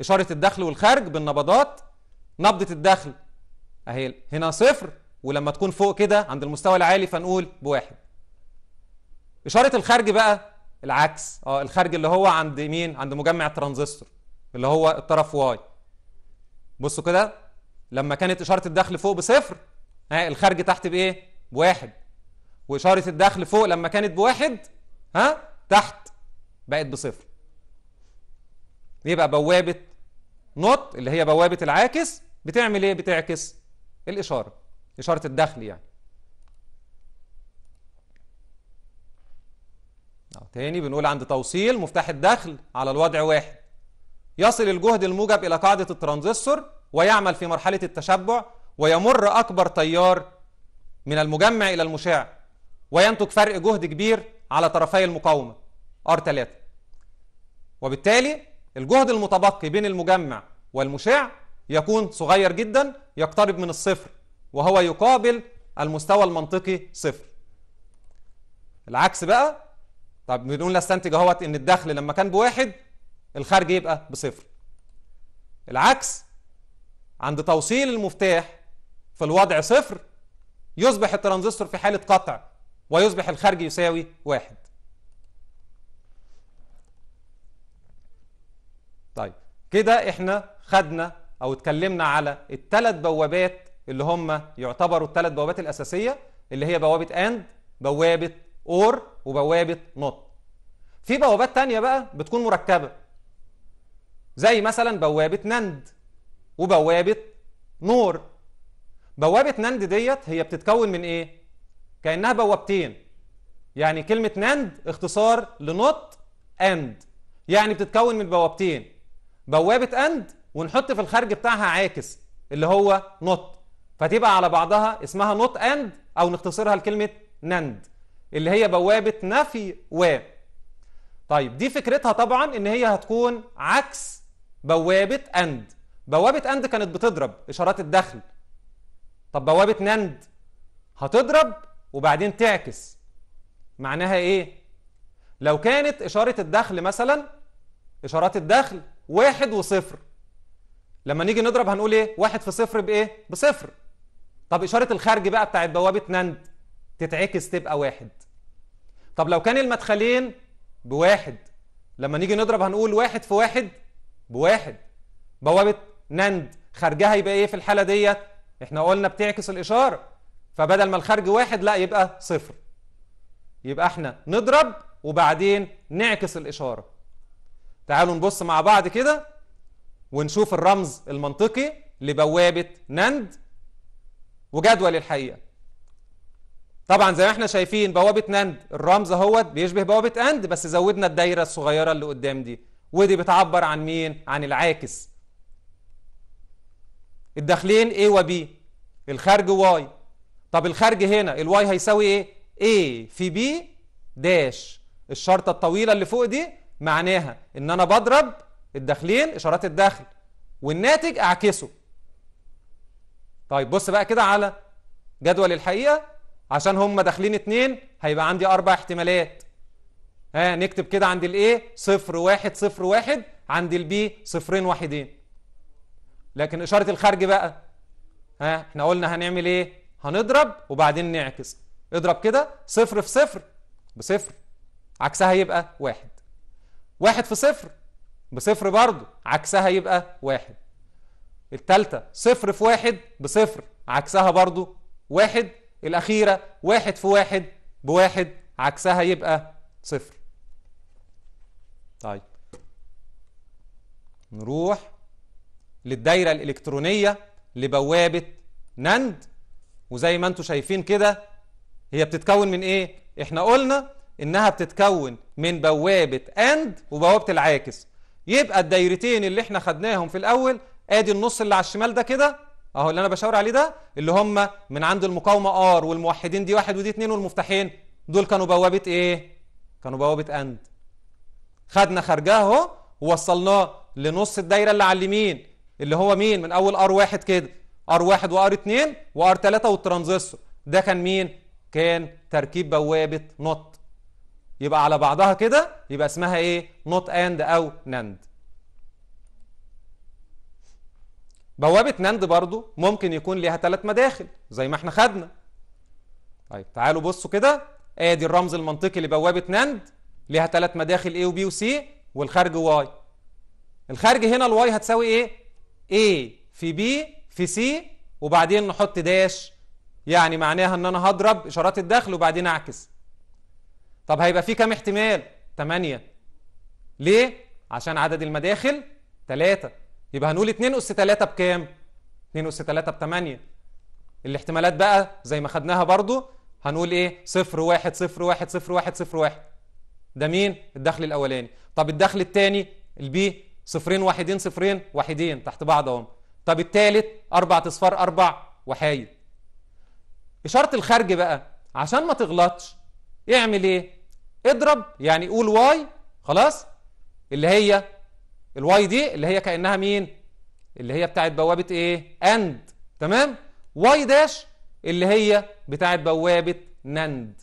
إشارة الدخل والخارج بالنبضات نبضة الدخل أهي هنا صفر ولما تكون فوق كده عند المستوى العالي فنقول بواحد إشارة الخارج بقى العكس اه الخارج اللي هو عند مين عند مجمع الترانزستور اللي هو الطرف واي بصوا كده لما كانت اشاره الدخل فوق بصفر ها الخارج تحت بايه بواحد واشاره الدخل فوق لما كانت بواحد ها تحت بقت بصفر يبقى بوابه نوت اللي هي بوابه العاكس بتعمل ايه بتعكس الاشاره اشاره الدخل يعني تاني بنقول عند توصيل مفتاح الدخل على الوضع واحد يصل الجهد الموجب إلى قاعدة الترانزستور ويعمل في مرحلة التشبع ويمر أكبر تيار من المجمع إلى المشع وينتج فرق جهد كبير على طرفي المقاومة R3 وبالتالي الجهد المتبقي بين المجمع والمشع يكون صغير جدا يقترب من الصفر وهو يقابل المستوى المنطقي صفر العكس بقى طب بنقول نستنتج اهوت ان الدخل لما كان بواحد الخارج يبقى بصفر العكس عند توصيل المفتاح في الوضع صفر يصبح الترانزستور في حالة قطع ويصبح الخارج يساوي واحد طيب كده احنا خدنا او اتكلمنا على الثلاث بوابات اللي هم يعتبروا الثلاث بوابات الاساسيه اللي هي بوابه اند بوابه اور وبوابه نوت في بوابات تانية بقى بتكون مركبه زي مثلا بوابه نند وبوابه نور بوابه نند ديت هي بتتكون من ايه كانها بوابتين يعني كلمه نند اختصار لنوت اند يعني بتتكون من بوابتين بوابه اند ونحط في الخارج بتاعها عاكس اللي هو نوت فتبقى على بعضها اسمها نوت اند او نختصرها لكلمه نند اللي هي بوابة نفي و طيب دي فكرتها طبعا ان هي هتكون عكس بوابة اند بوابة اند كانت بتضرب اشارات الدخل طب بوابة نند هتضرب وبعدين تعكس معناها ايه لو كانت اشارة الدخل مثلا اشارات الدخل واحد وصفر لما نيجي نضرب هنقول ايه واحد في صفر بايه بصفر طب اشارة الخارج بقى بتاعت بوابة نند تتعكس تبقى واحد طب لو كان المدخلين بواحد لما نيجي نضرب هنقول واحد في واحد بواحد بوابة نند خارجها يبقى ايه في الحالة ديت احنا قلنا بتعكس الإشارة فبدل ما الخارج واحد لا يبقى صفر يبقى احنا نضرب وبعدين نعكس الإشارة تعالوا نبص مع بعض كده ونشوف الرمز المنطقي لبوابة نند وجدول الحقيقة طبعا زي ما احنا شايفين بوابه نند الرمز اهوت بيشبه بوابه اند بس زودنا الدايره الصغيره اللي قدام دي ودي بتعبر عن مين عن العاكس الداخلين A و B الخارج Y طب الخارج هنا ال Y هيساوي ايه A في B داش الشرطة الطويلة اللي فوق دي معناها ان انا بضرب الداخلين اشارات الداخل والناتج اعكسه طيب بص بقى كده على جدول الحقيقة عشان هم داخلين اتنين هيبقى عندي اربع احتمالات ها نكتب كده عند الاي صفر واحد صفر واحد عند البي صفرين واحدين لكن اشاره الخارج بقى ها احنا قلنا هنعمل ايه هنضرب وبعدين نعكس اضرب كده صفر في صفر بصفر عكسها يبقى واحد واحد في صفر بصفر برضه عكسها يبقى واحد التالتة صفر في واحد بصفر عكسها برضه واحد الأخيرة واحد في واحد بواحد عكسها يبقى صفر طيب نروح للدايرة الإلكترونية لبوابة نند وزي ما انتم شايفين كده هي بتتكون من ايه احنا قلنا انها بتتكون من بوابة اند وبوابة العاكس يبقى الدايرتين اللي احنا خدناهم في الاول ادي النص اللي على الشمال ده كده اهو اللي انا بشاور عليه ده اللي هم من عند المقاومه ار والموحدين دي واحد ودي اتنين والمفتاحين دول كانوا بوابه ايه؟ كانوا بوابه اند خدنا خارجها اهو ووصلناه لنص الدايره اللي على اليمين اللي هو مين من اول ار واحد كده ار واحد وار اتنين وار تلاته والترانزستور ده كان مين؟ كان تركيب بوابه نوت يبقى على بعضها كده يبقى اسمها ايه؟ نوت اند او ناند بوابة نند برضو ممكن يكون ليها ثلاث مداخل زي ما احنا خدنا طيب تعالوا بصوا كده ادي الرمز المنطقي لبوابة نند ليها ثلاث مداخل A و C والخارج Y الخارج هنا الواي هتساوي ايه؟ A في B في C وبعدين نحط داش يعني معناها ان انا هضرب اشارات الدخل وبعدين اعكس طب هيبقى في كام احتمال؟ 8 ليه؟ عشان عدد المداخل 3 يبقى هنقول 2 أس 3 بكام 2 أس 3 ب 8 الاحتمالات بقى زي ما خدناها برضو هنقول ايه صفر 1 صفر 1 صفر 1 صفر 1 ده مين الدخل الاولاني طب الدخل الثاني البي صفرين واحدين صفرين واحدين تحت بعض اهم طب الثالث اربع اصفار اربع وحايد اشاره الخارج بقى عشان ما تغلطش اعمل ايه اضرب يعني قول واي خلاص اللي هي الواي دي اللي هي كأنها مين اللي هي بتاعت بوابة ايه اند تمام واي داش اللي هي بتاعت بوابة نند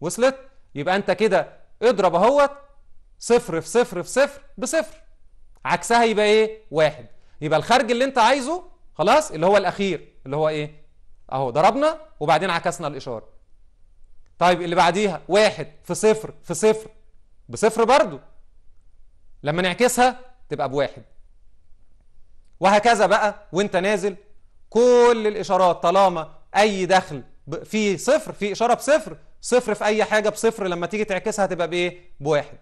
وصلت يبقى انت كده اضرب اهوت صفر في صفر في صفر بصفر عكسها يبقى ايه واحد يبقى الخارج اللي انت عايزه خلاص اللي هو الاخير اللي هو ايه اهو ضربنا وبعدين عكسنا الاشاره طيب اللي بعديها واحد في صفر في صفر بصفر برضو لما نعكسها تبقى بواحد وهكذا بقى وانت نازل كل الاشارات طالما اي دخل في صفر في اشاره بصفر صفر في اي حاجه بصفر لما تيجي تعكسها تبقى بايه بواحد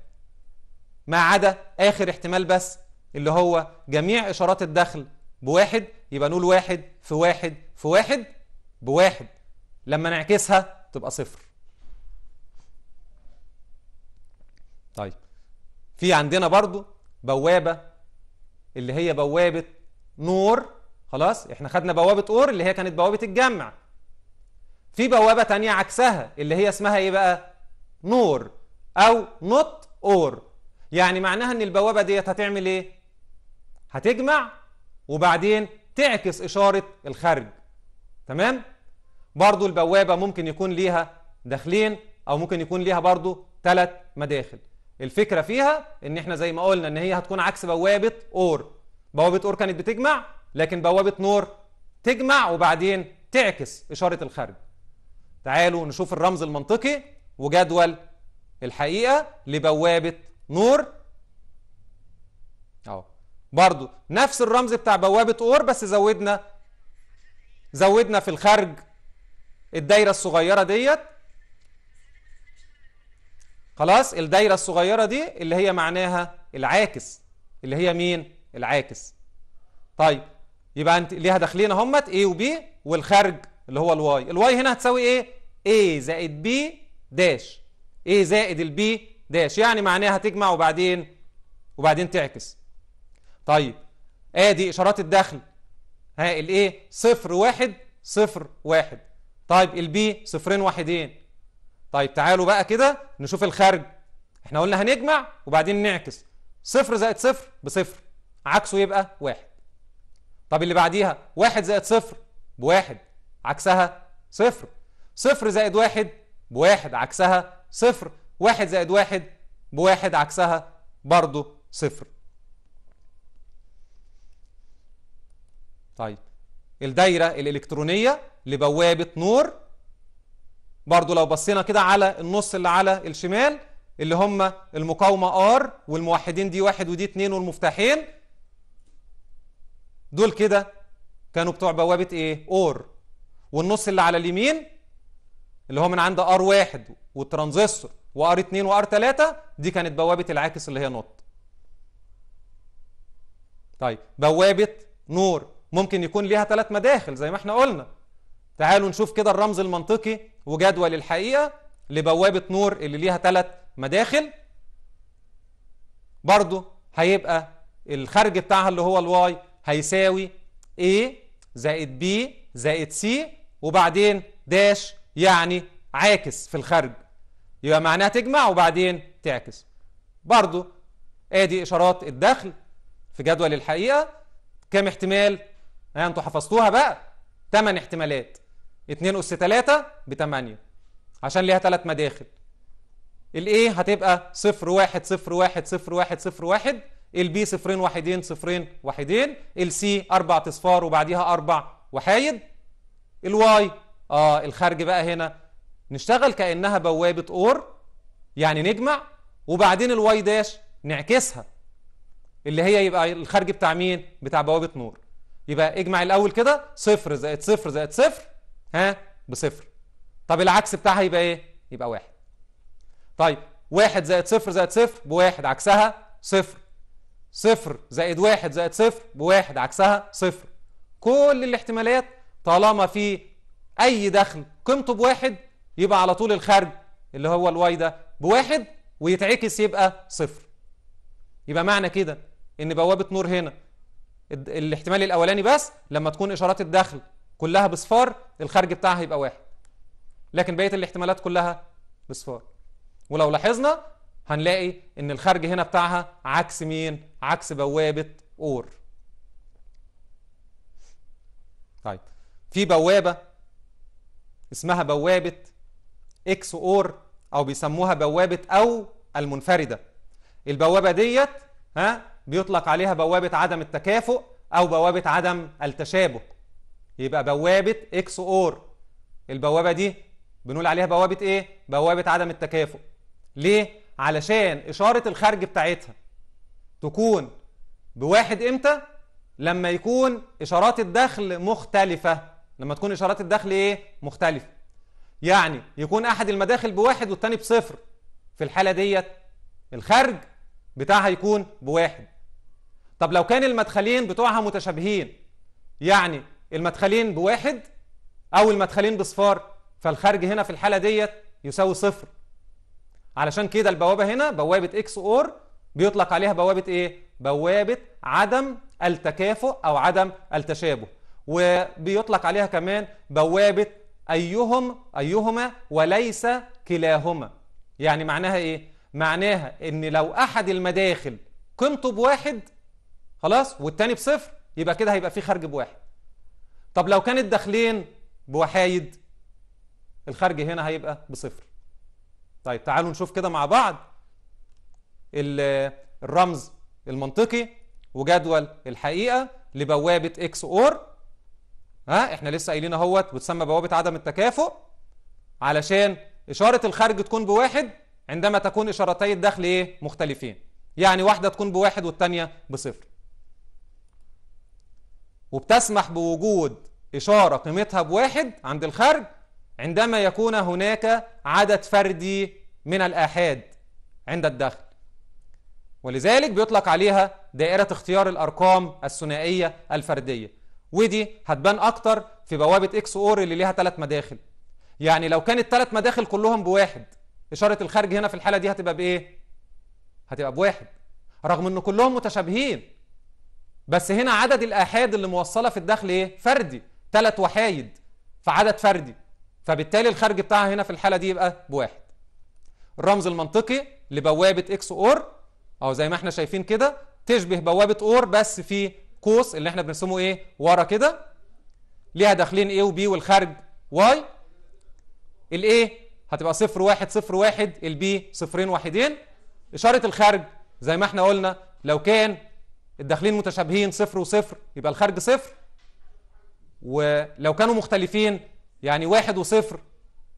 ما عدا اخر احتمال بس اللي هو جميع اشارات الدخل بواحد يبقى نقول واحد في واحد في واحد بواحد لما نعكسها تبقى صفر طيب في عندنا برضو بوابة اللي هي بوابة نور خلاص احنا خدنا بوابة اور اللي هي كانت بوابة الجمع في بوابة تانية عكسها اللي هي اسمها ايه بقى نور او نوت اور يعني معناها ان البوابة ديت هتعمل ايه هتجمع وبعدين تعكس اشارة الخارج تمام برضو البوابة ممكن يكون ليها داخلين او ممكن يكون ليها برضو ثلاث مداخل الفكرة فيها ان احنا زي ما قلنا ان هي هتكون عكس بوابة اور بوابة اور كانت بتجمع لكن بوابة نور تجمع وبعدين تعكس إشارة الخارج تعالوا نشوف الرمز المنطقي وجدول الحقيقة لبوابة نور اهو برضو نفس الرمز بتاع بوابة اور بس زودنا زودنا في الخارج الدايرة الصغيرة ديت خلاص الدايرة الصغيرة دي اللي هي معناها العاكس اللي هي مين العاكس طيب يبقى انت ليها داخلين اهمت A و B والخارج اللي هو الواي الواي هنا هتساوي ايه A زائد B داش A زائد البي داش يعني معناها تجمع وبعدين وبعدين تعكس طيب ادي اشارات الدخل ها الايه صفر واحد صفر واحد طيب البي صفرين واحدين طيب تعالوا بقى كده نشوف الخارج احنا قلنا هنجمع وبعدين نعكس صفر زائد صفر بصفر عكسه يبقى واحد طب اللي بعديها واحد زائد صفر بواحد عكسها صفر صفر زائد واحد بواحد عكسها صفر واحد زائد واحد بواحد عكسها برضه صفر طيب الدايرة الإلكترونية لبوابة نور برضو لو بصينا كده على النص اللي على الشمال اللي هم المقاومة R والموحدين دي واحد ودي اتنين والمفتاحين دول كده كانوا بتوع بوابة ايه؟ اور والنص اللي على اليمين اللي هو من عند ار واحد والترانزستور وار اتنين وار تلاتة دي كانت بوابة العاكس اللي هي نوت طيب بوابة نور ممكن يكون ليها ثلاث مداخل زي ما احنا قلنا تعالوا نشوف كده الرمز المنطقي وجدول الحقيقة لبوابة نور اللي ليها ثلاث مداخل برضو هيبقى الخارج بتاعها اللي هو الواي هيساوي A زائد B زائد C وبعدين داش يعني عاكس في الخارج يبقى معناها تجمع وبعدين تعكس برضو ادي اشارات الدخل في جدول الحقيقه كام احتمال انتوا حفظتوها بقى 8 احتمالات 2 اس 3 ب 8 عشان ليها ثلاث مداخل الاي هتبقى 0 1 0 1 0 1 0 1 البي 0 1 0 1 السي اربع اصفار وبعديها اربع وحايد الواي اه الخارج بقى هنا نشتغل كانها بوابه اور يعني نجمع وبعدين الواي داش نعكسها اللي هي يبقى الخارج بتاع مين؟ بتاع بوابه نور يبقى اجمع الاول كده صفر زائد صفر زائد صفر ها بصفر طب العكس بتاعها يبقى ايه يبقى واحد طيب واحد زائد صفر زائد صفر بواحد عكسها صفر صفر زائد واحد زائد صفر بواحد عكسها صفر كل الاحتمالات طالما في اي دخل قيمته بواحد يبقى على طول الخارج اللي هو الواي ده بواحد ويتعكس يبقى صفر يبقى معنى كده ان بوابه نور هنا الاحتمال الاولاني بس لما تكون اشارات الدخل كلها بصفار الخارج بتاعها يبقى واحد لكن بقيه الاحتمالات كلها بصفار ولو لاحظنا هنلاقي ان الخارج هنا بتاعها عكس مين عكس بوابه اور طيب في بوابه اسمها بوابه اكس اور او بيسموها بوابه او المنفرده البوابه ديت ها بيطلق عليها بوابه عدم التكافؤ او بوابه عدم التشابه يبقى بوابه اكس اور البوابه دي بنقول عليها بوابه ايه بوابه عدم التكافؤ ليه علشان اشاره الخارج بتاعتها تكون بواحد امتى لما يكون اشارات الدخل مختلفه لما تكون اشارات الدخل ايه مختلفه يعني يكون احد المداخل بواحد والتاني بصفر في الحاله ديت الخرج بتاعها يكون بواحد طب لو كان المدخلين بتوعها متشابهين يعني المدخلين بواحد أو المدخلين بصفار فالخارج هنا في الحالة ديت يساوي صفر علشان كده البوابة هنا بوابة إكس أور بيطلق عليها بوابة إيه؟ بوابة عدم التكافؤ أو عدم التشابه وبيطلق عليها كمان بوابة أيهم أيهما وليس كلاهما يعني معناها إيه؟ معناها إن لو أحد المداخل قيمته بواحد خلاص والتاني بصفر يبقى كده هيبقى فيه خارج بواحد طب لو كان الدخلين بوحايد الخارج هنا هيبقى بصفر طيب تعالوا نشوف كده مع بعض الرمز المنطقي وجدول الحقيقة لبوابة اكس اور ها احنا لسه قايلين اهوت بتسمى بوابة عدم التكافؤ علشان إشارة الخارج تكون بواحد عندما تكون إشارتي الدخل ايه مختلفين يعني واحدة تكون بواحد والتانية بصفر وبتسمح بوجود إشارة قيمتها بواحد عند الخرج عندما يكون هناك عدد فردي من الآحاد عند الدخل ولذلك بيطلق عليها دائرة اختيار الأرقام الثنائية الفردية ودي هتبان أكتر في بوابة إكس أور اللي ليها ثلاث مداخل يعني لو كانت ثلاث مداخل كلهم بواحد إشارة الخارج هنا في الحالة دي هتبقى بإيه؟ هتبقى بواحد رغم إن كلهم متشابهين بس هنا عدد الآحاد اللي موصلة في الدخل إيه؟ فردي ثلاث وحايد فعدد فردي فبالتالي الخارج بتاعها هنا في الحالة دي يبقى بواحد الرمز المنطقي لبوابة إكس أور أو زي ما إحنا شايفين كده تشبه بوابة أور بس في قوس اللي إحنا بنرسمه إيه ورا كده ليها داخلين A وB والخارج واي الايه هتبقى صفر واحد صفر واحد البي صفرين واحدين إشارة الخارج زي ما إحنا قلنا لو كان الداخلين متشابهين صفر وصفر يبقى الخارج صفر ولو كانوا مختلفين يعني واحد وصفر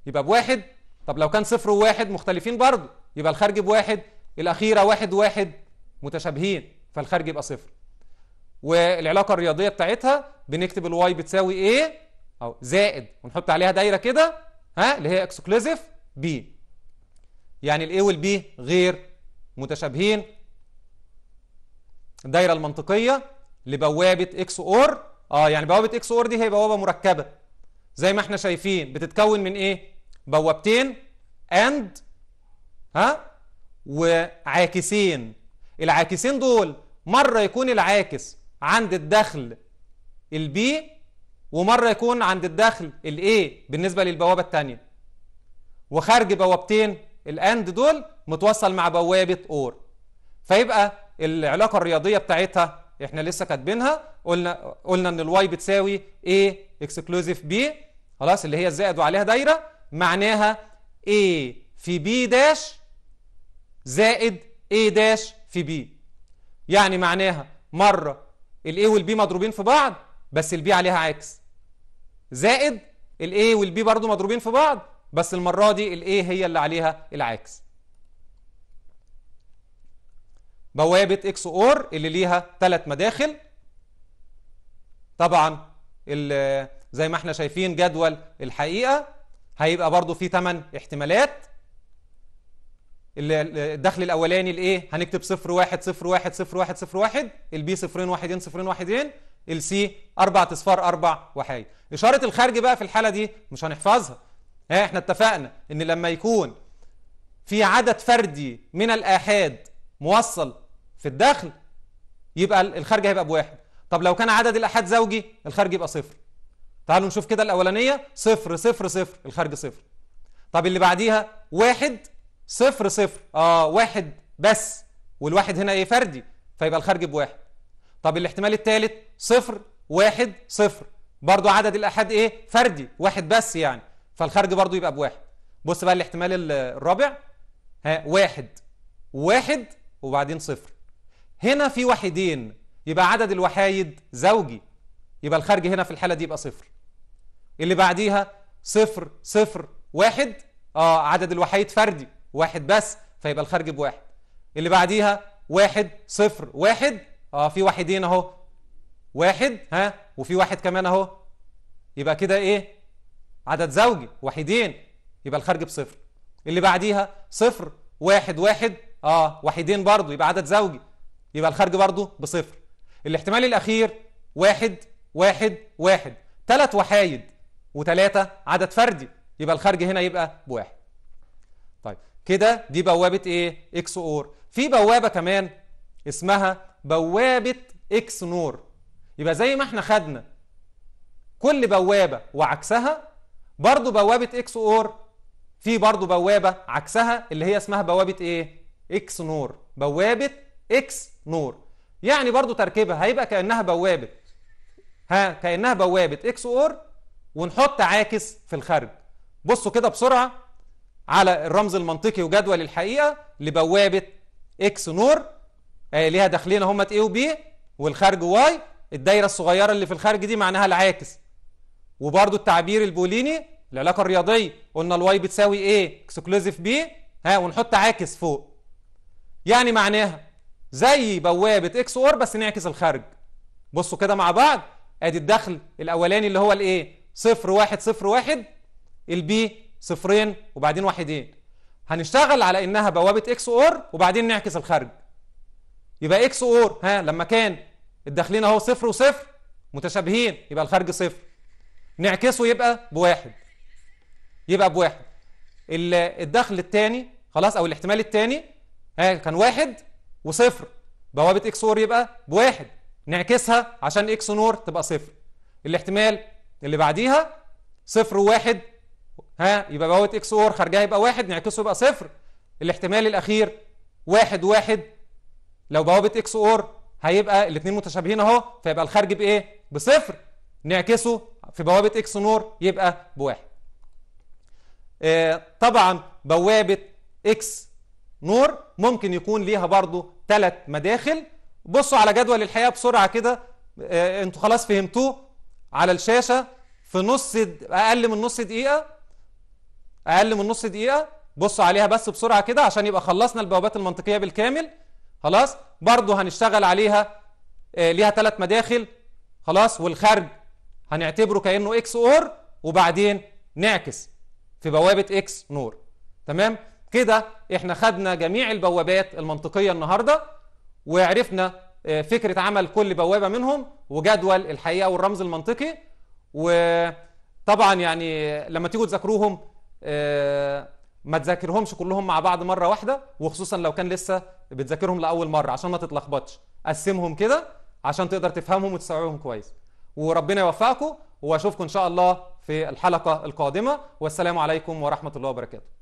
يبقى بواحد طب لو كان صفر وواحد مختلفين برضه يبقى الخارج بواحد الأخيرة واحد واحد متشابهين فالخارج يبقى صفر والعلاقة الرياضية بتاعتها بنكتب الواي بتساوي ايه أو زائد ونحط عليها دايرة كده ها اللي هي اكسكلوزيف بي يعني الايه والبي غير متشابهين الدايره المنطقيه لبوابه اكس اور اه يعني بوابه اكس اور دي هي بوابه مركبه زي ما احنا شايفين بتتكون من ايه بوابتين اند ها وعاكسين العاكسين دول مره يكون العاكس عند الدخل البي ومره يكون عند الدخل الاي بالنسبه للبوابه الثانيه وخارج بوابتين الاند دول متوصل مع بوابه اور فيبقى العلاقه الرياضيه بتاعتها احنا لسه كاتبينها قلنا قلنا ان الواي بتساوي ايه اكسكلوزيف بي خلاص اللي هي الزائد وعليها دايره معناها A في B داش زائد A داش في B يعني معناها مرة ال A وال B مضروبين في بعض بس ال B عليها عكس زائد ال A وال B برضو مضروبين في بعض بس المرة دي ال A هي اللي عليها العكس بوابة اكس اور اللي ليها ثلاث مداخل طبعا زي ما احنا شايفين جدول الحقيقة هيبقى برضو في 8 احتمالات الدخل الاولاني الايه هنكتب 0 1 0 1 0 1 0 1 البي صفرين واحدين صفرين واحدين السي اربع اصفار اربع وحايد اشاره الخارج بقى في الحاله دي مش هنحفظها ها احنا اتفقنا ان لما يكون في عدد فردي من الآحاد موصل في الدخل يبقى الخارج هيبقى بواحد طب لو كان عدد الآحاد زوجي الخارج يبقى صفر تعالوا نشوف كده الأولانية صفر صفر صفر الخارج صفر طب اللي بعديها واحد صفر صفر آه واحد بس والواحد هنا إيه فردي فيبقى الخارج بواحد طب الاحتمال الثالث صفر واحد صفر برضو عدد الأحاد إيه فردي واحد بس يعني فالخارج برضو يبقى بواحد بص بقى الاحتمال الرابع ها واحد واحد وبعدين صفر هنا في وحيدين يبقى عدد الوحايد زوجي يبقى الخارج هنا في الحالة دي يبقى صفر اللي بعديها صفر صفر واحد آه عدد الوحايد فردي واحد بس فيبقى الخارج بواحد اللي بعديها واحد صفر واحد آه في وحيدين اهو واحد ها وفي واحد كمان اهو يبقى كده ايه عدد زوجي وحيدين يبقى الخارج بصفر اللي بعديها صفر واحد واحد اه وحيدين برضو يبقى عدد زوجي يبقى الخارج برضه بصفر الاحتمال الأخير واحد واحد واحد ثلاث وحايد وثلاثة عدد فردي يبقى الخارج هنا يبقى بواحد طيب كده دي بوابة ايه اكس اور في بوابة كمان اسمها بوابة اكس نور يبقى زي ما احنا خدنا كل بوابة وعكسها برضو بوابة اكس اور في برضو بوابة عكسها اللي هي اسمها بوابة ايه اكس نور بوابة اكس نور يعني برضو تركيبها هيبقى كانها بوابه ها كانها بوابه اكس اور ونحط عاكس في الخارج بصوا كده بسرعه على الرمز المنطقي وجدول الحقيقه لبوابه اكس نور آه، ليها داخلين اهمت ايه وبي والخارج واي الدايره الصغيره اللي في الخارج دي معناها العاكس وبرضو التعبير البوليني العلاقه الرياضيه قلنا الواي بتساوي ايه اكسكلوزيف بي ها ونحط عاكس فوق يعني معناها زي بوابه اكس اور بس نعكس الخارج بصوا كده مع بعض ادي الدخل الاولاني اللي هو الايه صفر واحد صفر واحد البي صفرين وبعدين واحدين هنشتغل على انها بوابه اكس اور وبعدين نعكس الخارج يبقى اكس اور ها لما كان الداخلين اهو صفر وصفر متشابهين يبقى الخارج صفر نعكسه يبقى بواحد يبقى بواحد الدخل الثاني خلاص او الاحتمال الثاني ها كان واحد وصفر بوابة اكس اور يبقى بواحد نعكسها عشان اكس نور تبقى صفر الاحتمال اللي بعديها صفر وواحد ها يبقى بوابة اكس اور خارجها يبقى واحد نعكسه يبقى صفر الاحتمال الاخير واحد واحد لو بوابة اكس اور هيبقى الاثنين متشابهين اهو فيبقى الخارج بايه بصفر نعكسه في بوابة اكس نور يبقى بواحد آه طبعا بوابة اكس نور ممكن يكون ليها برضو ثلاث مداخل بصوا على جدول الحياة بسرعة كده آه، انتوا خلاص فهمتوه على الشاشة في نص اقل من نص دقيقة اقل من نص دقيقة بصوا عليها بس بسرعة كده عشان يبقى خلصنا البوابات المنطقية بالكامل خلاص برضو هنشتغل عليها آه، ليها ثلاث مداخل خلاص والخارج هنعتبره كأنه اكس اور وبعدين نعكس في بوابة اكس نور تمام كده احنا خدنا جميع البوابات المنطقيه النهارده وعرفنا آه، فكره عمل كل بوابه منهم وجدول الحقيقه والرمز المنطقي وطبعا يعني لما تيجوا تذاكروهم آه، ما تذاكرهمش كلهم مع بعض مره واحده وخصوصا لو كان لسه بتذاكرهم لاول مره عشان ما تتلخبطش قسمهم كده عشان تقدر تفهمهم وتستوعبهم كويس وربنا يوفقكم واشوفكم ان شاء الله في الحلقه القادمه والسلام عليكم ورحمه الله وبركاته